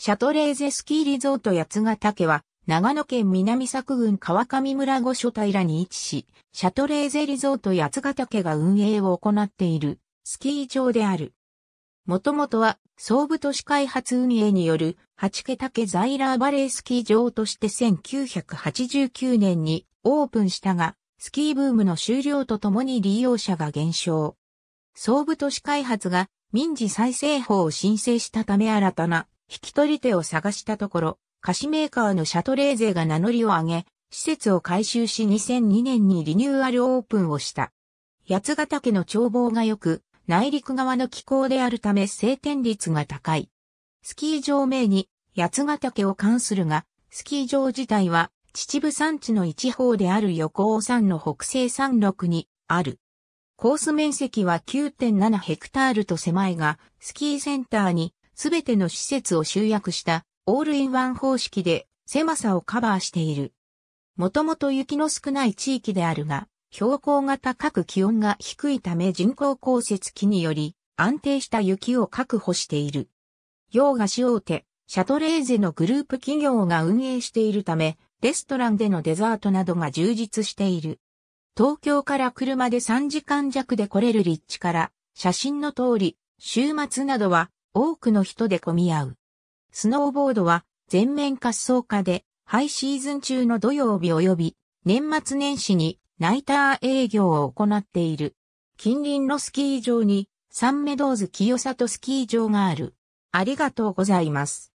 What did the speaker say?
シャトレーゼスキーリゾート八ヶ岳は、長野県南作郡川上村御所平に位置し、シャトレーゼリゾート八ヶ岳が運営を行っているスキー場である。もともとは総武都市開発運営による八毛岳在ーバレースキー場として1989年にオープンしたが、スキーブームの終了とともに利用者が減少。総武都市開発が民事再生法を申請したため新たな引き取り手を探したところ、菓子メーカーのシャトレーゼが名乗りを上げ、施設を改修し2002年にリニューアルオープンをした。八ヶ岳の眺望が良く、内陸側の気候であるため晴天率が高い。スキー場名に八ヶ岳を関するが、スキー場自体は秩父山地の一方である横尾山の北西山麓にある。コース面積は9.7ヘクタールと狭いが、スキーセンターにすべての施設を集約したオールインワン方式で狭さをカバーしている。もともと雪の少ない地域であるが、標高が高く気温が低いため人工降雪機により安定した雪を確保している。洋菓子大手、シャトレーゼのグループ企業が運営しているため、レストランでのデザートなどが充実している。東京から車で3時間弱で来れる立地から、写真の通り、週末などは多くの人で混み合う。スノーボードは全面滑走化で、ハイシーズン中の土曜日及び年末年始にナイター営業を行っている。近隣のスキー場にサンメドーズ清里スキー場がある。ありがとうございます。